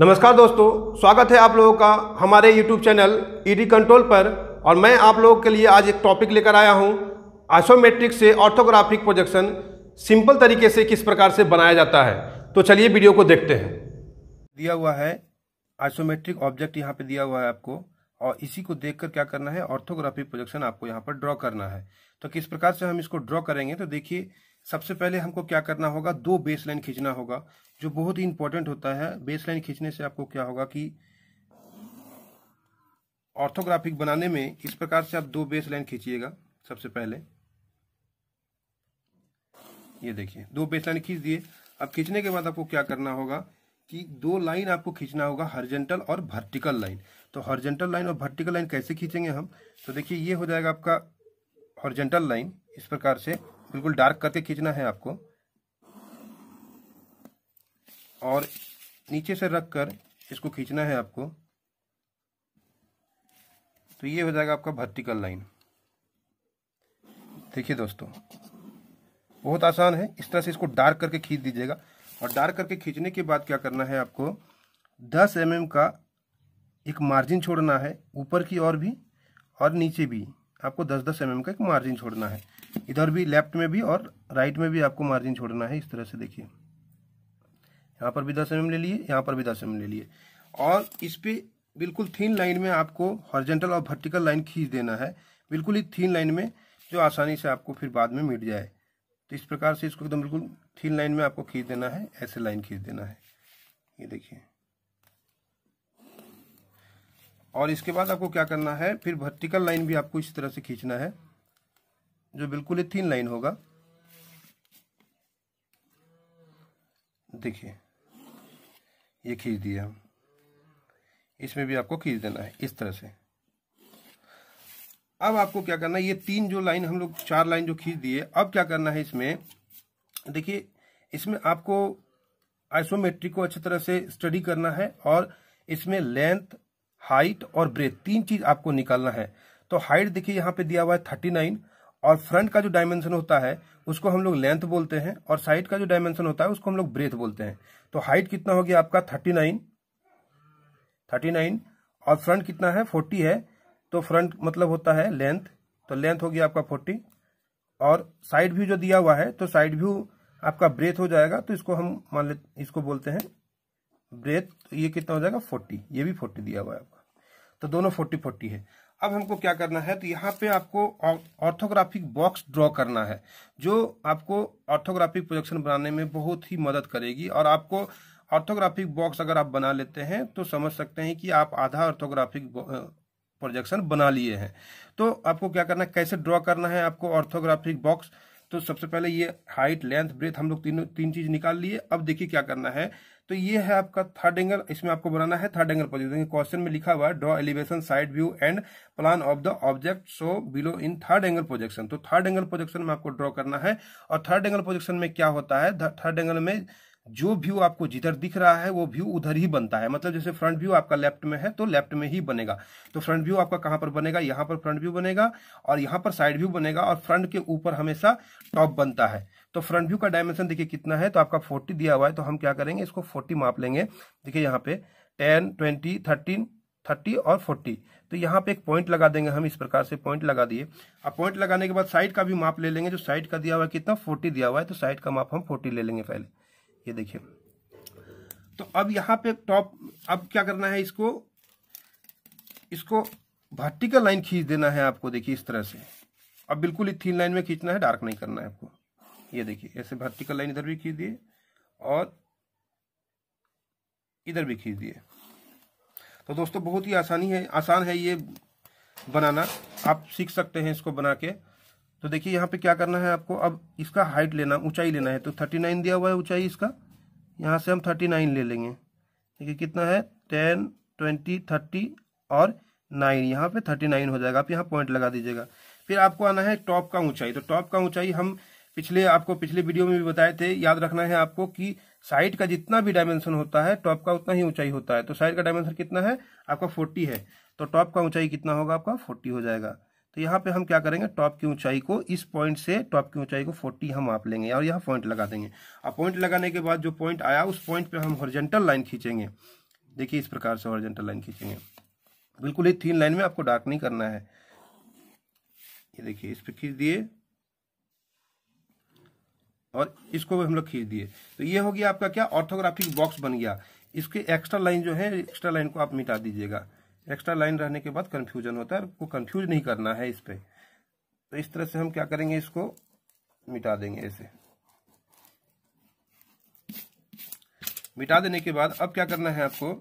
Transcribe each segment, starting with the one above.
नमस्कार दोस्तों स्वागत है आप लोगों का हमारे YouTube channel ED e control पर और मैं आप लोगों के लिए आज एक टॉपिक लेकर आया हूं आइसोमेट्रिक से ऑर्थोग्राफिक प्रोजेक्शन सिंपल तरीके से किस प्रकार से बनाया जाता है तो चलिए वीडियो को देखते हैं दिया हुआ है आइसोमेट्रिक ऑब्जेक्ट यहाँ पर दिया हुआ है आपको और इसी को कर क्या करना है ऑर्थोग्राफिक प्रोजेक्शन आपको यहाँ पर ड्रॉ करना है तो किस प्रकार से हम इसको ड्रॉ करेंगे तो देखिए सबसे पहले हमको क्या करना होगा दो बेस लाइन खींचना होगा जो बहुत ही इंपॉर्टेंट होता है बेस लाइन खींचने से आपको क्या होगा कि ऑर्थोग्राफिक बनाने में इस प्रकार से आप दो बेस लाइन खींचिएगा सबसे पहले ये देखिए दो बेस लाइन खींच दिए अब खींचने के बाद आपको क्या करना होगा कि दो लाइन आपको खींचना होगा हॉर्जेंटल और वर्टिकल लाइन तो हॉर्जेंटल लाइन और वर्टिकल लाइन कैसे खींचेंगे हम तो देखिए ये हो जाएगा आपका हॉर्जेंटल लाइन इस प्रकार से बिल्कुल डार्क करके खींचना है आपको और नीचे से रख कर इसको खींचना है आपको तो ये हो जाएगा आपका वर्टिकल लाइन देखिए दोस्तों बहुत आसान है इस तरह से इसको डार्क करके खींच दीजिएगा और डार्क करके खींचने के बाद क्या करना है आपको 10 एम mm का एक मार्जिन छोड़ना है ऊपर की ओर भी और नीचे भी आपको 10 10 एम mm का एक मार्जिन छोड़ना है इधर भी लेफ्ट में भी और राइट में भी आपको मार्जिन छोड़ना है इस तरह से देखिए यहाँ पर भी 10 एम mm ले लिए यहाँ पर भी 10 एम mm ले लिए और इस पर बिल्कुल थीन लाइन में आपको हॉर्जेंटल और वर्टिकल लाइन खींच देना है बिल्कुल ही थीन लाइन में जो आसानी से आपको फिर बाद में मिट जाए तो इस प्रकार से इसको एकदम बिल्कुल थीन लाइन में आपको खींच देना है ऐसे लाइन खींच देना है ये देखिए और इसके बाद आपको क्या करना है फिर वर्टिकल लाइन भी आपको इस तरह से खींचना है जो बिल्कुल ही थीन लाइन होगा देखिए ये खींच दिए हम इसमें भी आपको खींच देना है इस तरह से अब आपको क्या करना है ये तीन जो लाइन हम लोग चार लाइन जो खींच दिए अब क्या करना है इसमें देखिए इसमें आपको आइसोमेट्रिक को अच्छी तरह से स्टडी करना है और इसमें लेंथ हाइट और ब्रेथ तीन चीज आपको निकालना है तो हाइट देखिए यहाँ पे दिया हुआ है थर्टी नाइन और फ्रंट का जो डायमेंशन होता है उसको हम लोग लेंथ बोलते हैं और साइड का जो डायमेंशन होता है उसको हम लोग ब्रेथ बोलते हैं तो हाइट कितना हो गया आपका थर्टी नाइन थर्टी नाइन और फ्रंट कितना है फोर्टी है तो फ्रंट मतलब होता है लेंथ तो लेंथ हो गया आपका फोर्टी और साइड व्यू जो दिया हुआ है तो साइड व्यू आपका ब्रेथ हो जाएगा तो इसको हम मान ले इसको बोलते हैं ब्रेथ तो ये कितना हो जाएगा फोर्टी ये भी फोर्टी दिया हुआ है आपका तो दोनों फोर्टी फोर्टी है अब हमको क्या करना है तो यहाँ पे आपको ऑर्थोग्राफिक बॉक्स ड्रॉ करना है जो आपको ऑर्थोग्राफिक प्रोजेक्शन बनाने में बहुत ही मदद करेगी और आपको ऑर्थोग्राफिक बॉक्स अगर आप बना लेते हैं तो समझ सकते हैं कि आप आधा ऑर्थोग्राफिक प्रोजेक्शन बना लिए हैं तो आपको क्या करना है कैसे ड्रॉ करना है आपको ऑर्थोग्राफिक बॉक्स तो सबसे पहले ये हाइट लेंथ ब्रेथ हम लोग तीनों तीन चीज निकाल लिए अब देखिए क्या करना है तो ये है आपका थर्ड एंगल इसमें आपको बनाना है थर्ड एंगल पोजिशन क्वेश्चन में लिखा हुआ है draw elevation side view and plan of the object show below in third angle projection तो थर्ड एंगल प्रोजेक्शन में आपको ड्रॉ करना है और थर्ड एंगल प्रोजेक्शन में क्या होता है थर्ड एंगल में जो व्यू आपको जिधर दिख रहा है वो व्यू उधर ही बनता है मतलब जैसे फ्रंट व्यू आपका लेफ्ट में है तो लेफ्ट में ही बनेगा तो फ्रंट व्यू आपका कहां पर बनेगा यहाँ पर फ्रंट व्यू बनेगा और यहाँ पर साइड व्यू बनेगा और फ्रंट के ऊपर हमेशा टॉप बनता है तो फ्रंट व्यू का डायमेंशन देखिए कितना है तो आपका फोर्टी दिया हुआ है तो हम क्या करेंगे इसको फोर्टी माप लेंगे देखिए यहाँ पे टेन ट्वेंटी थर्टीन थर्टी और फोर्टी तो यहाँ पे एक पॉइंट लगा देंगे हम इस प्रकार से पॉइंट लगा दिए अब पॉइंट लगाने के बाद साइड का भी माप ले लेंगे जो साइड का दिया हुआ है कितना फोर्टी दिया हुआ है तो साइड का माप हम फोर्टी ले लेंगे पहले ये देखिए तो अब यहाँ पे टॉप अब क्या करना है इसको इसको वर्टिकल लाइन खींच देना है आपको देखिए इस तरह से अब बिल्कुल ही थीन लाइन में खींचना है डार्क नहीं करना है आपको ये देखिए ऐसे वर्टिकल लाइन इधर भी खींच दिए और इधर भी खींच दिए तो दोस्तों बहुत ही आसानी है आसान है ये बनाना आप सीख सकते हैं इसको बना के तो देखिए यहाँ पे क्या करना है आपको अब इसका हाइट लेना ऊंचाई लेना है तो थर्टी नाइन दिया हुआ है ऊंचाई इसका यहाँ से हम थर्टी नाइन ले लेंगे देखिए कितना है टेन ट्वेंटी थर्टी और नाइन यहाँ पे थर्टी नाइन हो जाएगा आप यहाँ पॉइंट लगा दीजिएगा फिर आपको आना है टॉप का ऊंचाई तो टॉप का ऊंचाई हम पिछले आपको पिछले वीडियो में भी बताए थे याद रखना है आपको कि साइड का जितना भी डायमेंशन होता है टॉप का उतना ही ऊंचाई होता है तो साइड का डायमेंशन कितना है आपका फोर्टी है तो टॉप का ऊंचाई कितना होगा आपका फोर्टी हो जाएगा तो यहाँ पे हम क्या करेंगे टॉप की ऊंचाई को इस पॉइंट से टॉप की ऊंचाई को 40 हम आप लेंगे और यहाँ पॉइंट लगा देंगे अब पॉइंट लगाने के बाद जो पॉइंट आया उस पॉइंट पे हम हॉर्जेंटल लाइन खींचेंगे देखिए इस प्रकार से हॉर्जेंटल लाइन खींचेंगे बिल्कुल ही थीन लाइन में आपको डार्क नहीं करना है ये देखिए इस पर खींच दिए और इसको भी हम लोग खींच दिए तो ये हो गया आपका क्या ऑर्थोग्राफिक बॉक्स बन गया इसके एक्स्ट्रा लाइन जो है एक्स्ट्रा लाइन को आप मिटा दीजिएगा एक्स्ट्रा लाइन रहने के बाद कन्फ्यूजन होता है आपको कन्फ्यूज नहीं करना है इस पर तो इस तरह से हम क्या करेंगे इसको मिटा देंगे ऐसे मिटा देने के बाद अब क्या करना है आपको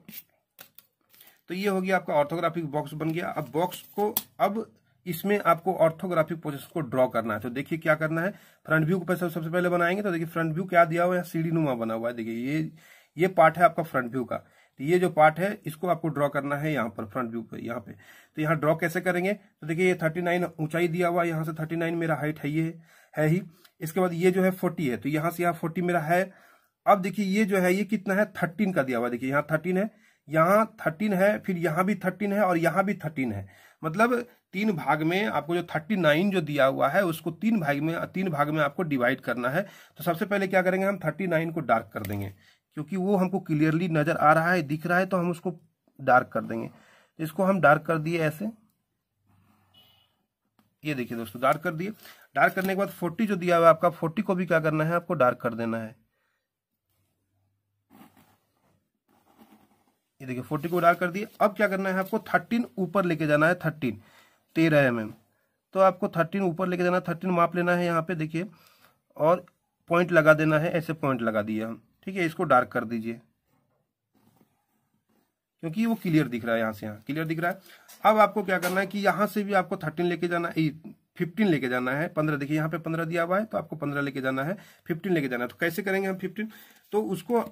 तो ये हो गया आपका ऑर्थोग्राफिक बॉक्स बन गया अब बॉक्स को अब इसमें आपको ऑर्थोग्राफिक पोजिशन को ड्रॉ करना है तो देखिए क्या करना है फ्रंट व्यू को सबसे पहले बनाएंगे तो देखिए फ्रंट व्यू क्या दिया हुआ है सीढ़ी नुमा बना हुआ है देखिए ये ये पार्ट है आपका फ्रंट व्यू का तो ये जो पार्ट है इसको आपको ड्रॉ करना है यहाँ पर फ्रंट व्यू पर यहाँ पे तो यहाँ ड्रॉ कैसे करेंगे तो देखिए ये थर्टी नाइन ऊंचाई दिया हुआ यहाँ से थर्टी नाइन मेरा हाइट है ये है ही इसके बाद ये जो है फोर्टी है तो यहाँ से यहाँ फोर्टी मेरा है अब देखिए ये जो है ये कितना है थर्टीन का दिया हुआ देखिए यहाँ थर्टीन है यहाँ थर्टीन है फिर यहाँ भी थर्टीन है और यहाँ भी थर्टीन है मतलब तीन भाग में आपको जो थर्टी नाइन जो दिया हुआ है उसको तीन भाग में तीन भाग में आपको डिवाइड करना है तो सबसे पहले क्या करेंगे हम थर्टी नाइन को डार्क कर देंगे क्योंकि वो हमको क्लियरली नज़र आ रहा है दिख रहा है तो हम उसको डार्क कर देंगे इसको हम डार्क कर दिए ऐसे ये देखिए दोस्तों डार्क कर दिए डार्क करने के बाद फोर्टी जो दिया हुआ है आपका फोर्टी को भी क्या करना है आपको डार्क कर देना है ये देखिए फोर्टी को डार्क कर दिए अब क्या करना है आपको थर्टीन ऊपर लेके जाना है थर्टीन तेरह एम एम तो आपको थर्टीन ऊपर लेके जाना है थर्टीन माप लेना है यहाँ पे देखिए और पॉइंट लगा देना है ऐसे पॉइंट लगा दिए हम ठीक है इसको डार्क कर दीजिए क्योंकि वो क्लियर दिख रहा है यहाँ से यहाँ क्लियर दिख रहा है अब आपको क्या करना है कि यहाँ से भी आपको थर्टीन लेके जाना फिफ्टीन लेके जाना है पंद्रह देखिए यहाँ पे पंद्रह दिया हुआ है तो आपको पंद्रह लेके जाना है फिफ्टीन लेके जाना है तो कैसे करेंगे हम फिफ्टीन तो उसको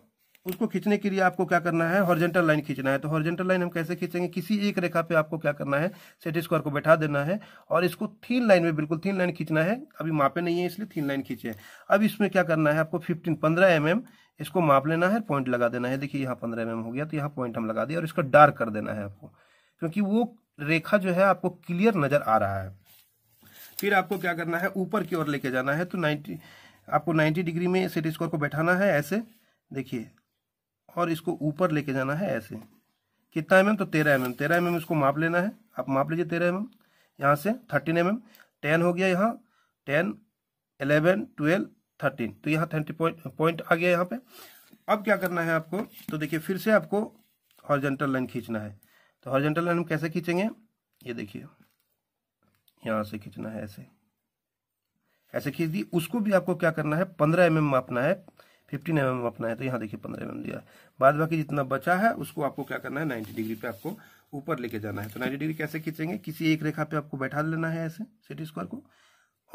उसको खींचने के लिए आपको क्या करना है हॉर्जेंटल लाइन खींचना है तो हॉर्जेंटल लाइन हम कैसे खींचेंगे किसी एक रेखा पे आपको क्या करना है सेट स्क्वायर को बैठा देना है और इसको थीन लाइन में बिल्कुल थीन लाइन खींचना है अभी मापे नहीं है इसलिए थीन लाइन खींचे अब इसमें क्या करना है आपको फिफ्टीन पंद्रह एम mm इसको माप लेना है पॉइंट लगा देना है देखिए यहाँ पंद्रह एम हो गया तो यहाँ पॉइंट हम लगा दिया और इसका डार्क कर देना है आपको क्योंकि वो रेखा जो है आपको क्लियर नजर आ रहा है फिर आपको क्या करना है ऊपर की ओर लेके जाना है तो नाइन्टी आपको नाइन्टी डिग्री में सिटी स्कोर को बैठाना है ऐसे देखिए और इसको ऊपर लेके जाना है ऐसे कितना एम तो तेरह एम एम तेरह एम इसको माप लेना है आप माप लीजिए तेरह एम एम यहाँ से थर्टीन एम एम टेन हो गया यहाँ टेन एलेवन ट्वेल्व थर्टीन तो यहाँ थर्टी पॉइंट पॉइंट आ गया यहाँ पे अब क्या करना है आपको तो देखिए फिर से आपको हॉर्जेंटल लाइन खींचना है तो हॉर्जेंटल लाइन हम कैसे खींचेंगे ये देखिए यहाँ से खींचना है ऐसे ऐसे खींच दी उसको भी आपको क्या करना है पंद्रह एम mm मापना है फिफ्टीन एम mm मापना है तो यहाँ देखिए पंद्रह एम दिया बाद बाकी जितना बचा है उसको आपको क्या करना है नाइन्टी डिग्री पे आपको ऊपर लेके जाना है तो नाइन्टी डिग्री कैसे खींचेंगे किसी एक रेखा पे आपको बैठा लेना है ऐसे सिटी स्क्वायर को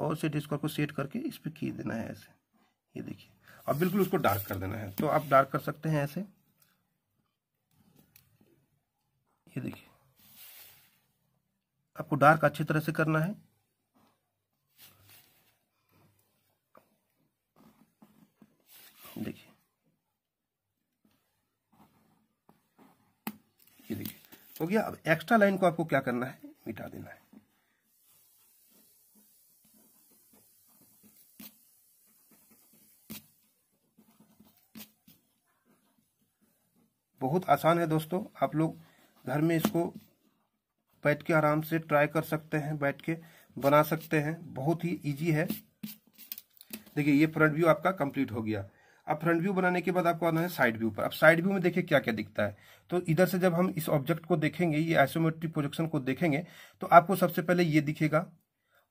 और सेट डिस्कॉर्ड को सेट करके इस पर खींच देना है ऐसे ये देखिए अब बिल्कुल उसको डार्क कर देना है तो आप डार्क कर सकते हैं ऐसे ये देखिए आपको डार्क अच्छी तरह से करना है देखिए ये देखिए हो गया अब एक्स्ट्रा लाइन को आपको क्या करना है मिटा देना है बहुत आसान है दोस्तों आप लोग घर में इसको बैठ के आराम से ट्राई कर सकते हैं बैठ के बना सकते हैं बहुत ही इजी है देखिए ये फ्रंट व्यू आपका कंप्लीट हो गया अब फ्रंट व्यू बनाने के बाद आपको आना है साइड व्यू पर अब साइड व्यू में देखिए क्या क्या दिखता है तो इधर से जब हम इस ऑब्जेक्ट को देखेंगे ये आइसोमेट्रिक प्रोजेक्शन को देखेंगे तो आपको सबसे पहले ये दिखेगा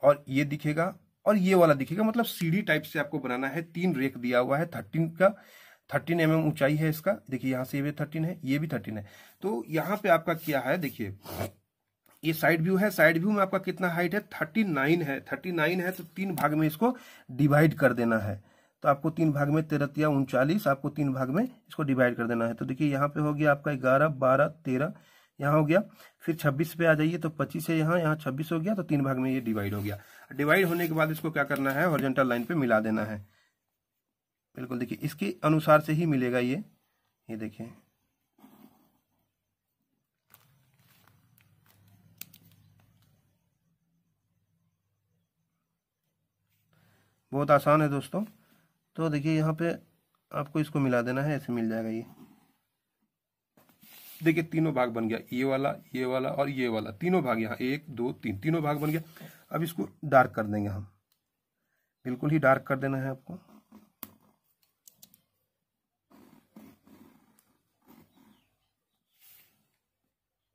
और ये दिखेगा और ये वाला दिखेगा मतलब सीढ़ी टाइप से आपको बनाना है तीन रेक दिया हुआ है थर्टीन का थर्टीन एम ऊंचाई है इसका देखिए यहाँ से ये थर्टीन है ये भी थर्टीन है तो यहाँ पे आपका क्या है देखिए ये साइड व्यू है साइड व्यू में आपका कितना हाइट है थर्टी नाइन है थर्टी नाइन है तो तीन भाग में इसको डिवाइड कर देना है तो आपको तीन भाग में तेरतिया उनचालीस आपको तीन भाग में इसको डिवाइड कर देना है तो देखिए यहाँ पे हो गया आपका ग्यारह बारह तेरह यहाँ हो गया फिर छब्बीस पे आ जाइए तो पच्चीस है यहाँ यहाँ छब्बीस हो गया तो तीन भाग में ये डिवाइड हो गया डिवाइड होने के बाद इसको क्या करना है हॉर्जेंटल लाइन पे मिला देना है बिल्कुल देखिए इसके अनुसार से ही मिलेगा ये ये देखिए बहुत आसान है दोस्तों तो देखिए यहाँ पे आपको इसको मिला देना है ऐसे मिल जाएगा ये देखिए तीनों भाग बन गया ये वाला ये वाला और ये वाला तीनों भाग यहाँ एक दो तीन तीनों भाग बन गया अब इसको डार्क कर देंगे हम बिल्कुल ही डार्क कर देना है आपको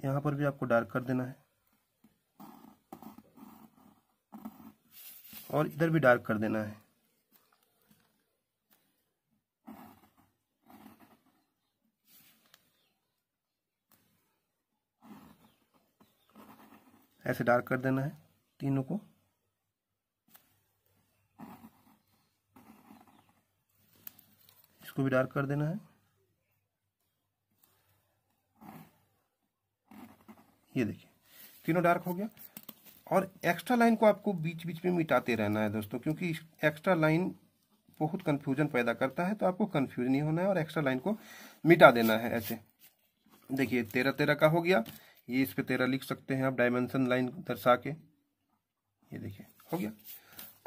यहाँ पर भी आपको डार्क कर देना है और इधर भी डार्क कर देना है ऐसे डार्क कर देना है तीनों को इसको भी डार्क कर देना है ये देखिए तीनों डार्क हो गया और एक्स्ट्रा लाइन को आपको बीच बीच में मिटाते रहना है दोस्तों क्योंकि एक्स्ट्रा लाइन बहुत कन्फ्यूजन पैदा करता है तो आपको कन्फ्यूज नहीं होना है और एक्स्ट्रा लाइन को मिटा देना है ऐसे देखिए तेरह तेरह का हो गया ये इस पर तेरह लिख सकते हैं आप डायमेंशन लाइन दर्शा के ये देखिए हो गया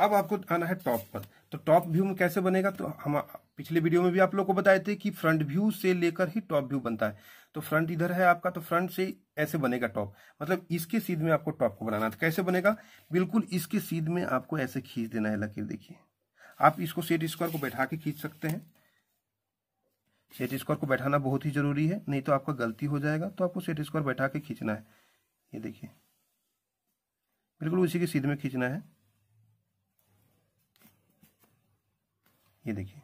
अब आपको आना है टॉप पर तो टॉप व्यू में कैसे बनेगा तो हम पिछले वीडियो में भी आप लोग को बताए थे कि फ्रंट व्यू से लेकर ही टॉप व्यू बनता है तो फ्रंट इधर है आपका तो फ्रंट से ऐसे बनेगा टॉप मतलब इसके सीध में आपको टॉप को बनाना है तो कैसे बनेगा बिल्कुल इसके सीध में आपको ऐसे खींच देना है लकीर देखिए आप इसको सेट स्क्वायर को बैठा के खींच सकते हैं सेट स्क्वायर को बैठाना बहुत ही जरूरी है नहीं तो आपका गलती हो जाएगा तो आपको सेट स्क्वायर बैठा के खींचना है ये देखिए बिल्कुल उसी के सीध में खींचना है ये देखिए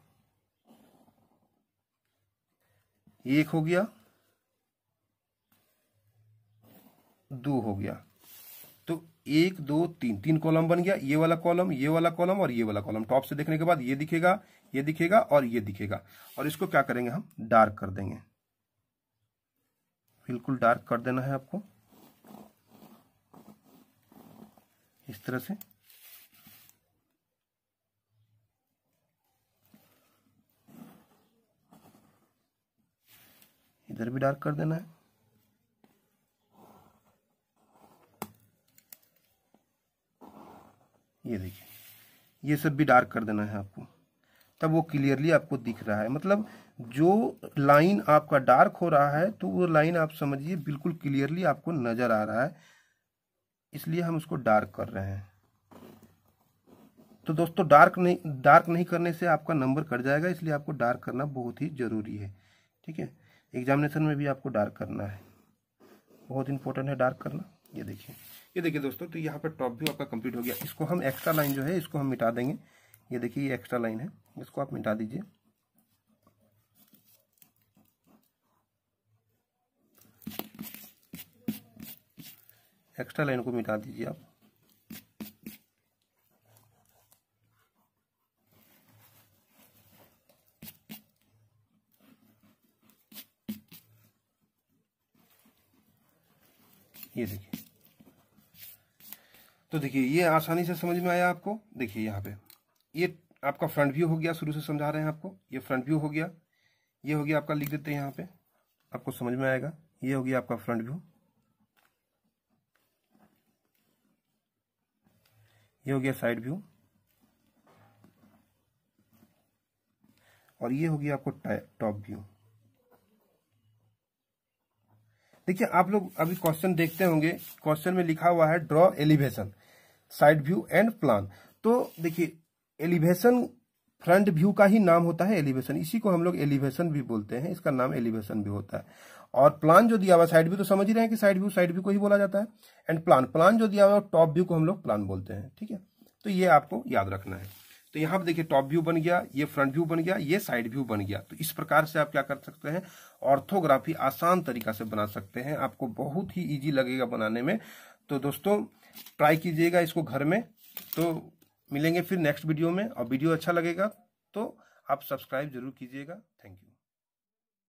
एक हो गया दो हो गया तो एक दो तीन तीन कॉलम बन गया ये वाला कॉलम ये वाला कॉलम और ये वाला कॉलम टॉप से देखने के बाद ये दिखेगा ये दिखेगा और ये दिखेगा और इसको क्या करेंगे हम डार्क कर देंगे बिल्कुल डार्क कर देना है आपको इस तरह से इधर भी डार्क कर देना है ये देखिए ये सब भी डार्क कर देना है आपको तब वो क्लियरली आपको दिख रहा है मतलब जो लाइन आपका डार्क हो रहा है तो वो लाइन आप समझिए बिल्कुल क्लियरली आपको नज़र आ रहा है इसलिए हम उसको डार्क कर रहे हैं तो दोस्तों डार्क नहीं डार्क नहीं करने से आपका नंबर कट जाएगा इसलिए आपको डार्क करना बहुत ही ज़रूरी है ठीक है एग्जामिनेशन में भी आपको डार्क करना है बहुत इंपॉर्टेंट है डार्क करना ये देखिए ये देखिए दोस्तों तो यहाँ पर टॉप व्यू आपका कंप्लीट हो गया इसको हम एक्स्ट्रा लाइन जो है इसको हम मिटा देंगे ये देखिए ये एक्स्ट्रा लाइन है इसको आप मिटा दीजिए एक्स्ट्रा लाइन को मिटा दीजिए आप ये देखिए तो देखिए ये आसानी से समझ में आया आपको देखिए यहाँ पे ये आपका फ्रंट व्यू हो गया शुरू से समझा रहे हैं आपको ये फ्रंट व्यू हो गया ये हो गया आपका लिख देते हैं यहाँ पे आपको समझ में आएगा ये हो गया आपका फ्रंट व्यू ये हो गया साइड व्यू और ये हो गया आपको टॉप व्यू देखिए आप लोग अभी क्वेश्चन देखते होंगे क्वेश्चन में लिखा हुआ है draw elevation side view and plan तो देखिए एलिवेशन फ्रंट व्यू का ही नाम होता है एलिवेशन इसी को हम लोग एलिवेशन भी बोलते हैं इसका नाम एलिवेशन भी होता है और प्लान जो दिया हुआ साइड व्यू तो समझ ही रहे हैं कि साइड व्यू साइड व्यू को ही बोला जाता है एंड प्लान प्लान जो दिया हुआ टॉप व्यू को हम लोग प्लान बोलते हैं ठीक है तो ये आपको याद रखना है तो यहां पर देखिए टॉप व्यू बन गया ये फ्रंट व्यू बन गया ये साइड व्यू बन गया तो इस प्रकार से आप क्या कर सकते हैं ऑर्थोग्राफी आसान तरीका से बना सकते हैं आपको बहुत ही ईजी लगेगा बनाने में तो दोस्तों ट्राई कीजिएगा इसको घर में तो मिलेंगे फिर नेक्स्ट वीडियो में और वीडियो अच्छा लगेगा तो आप सब्सक्राइब जरूर कीजिएगा थैंक यू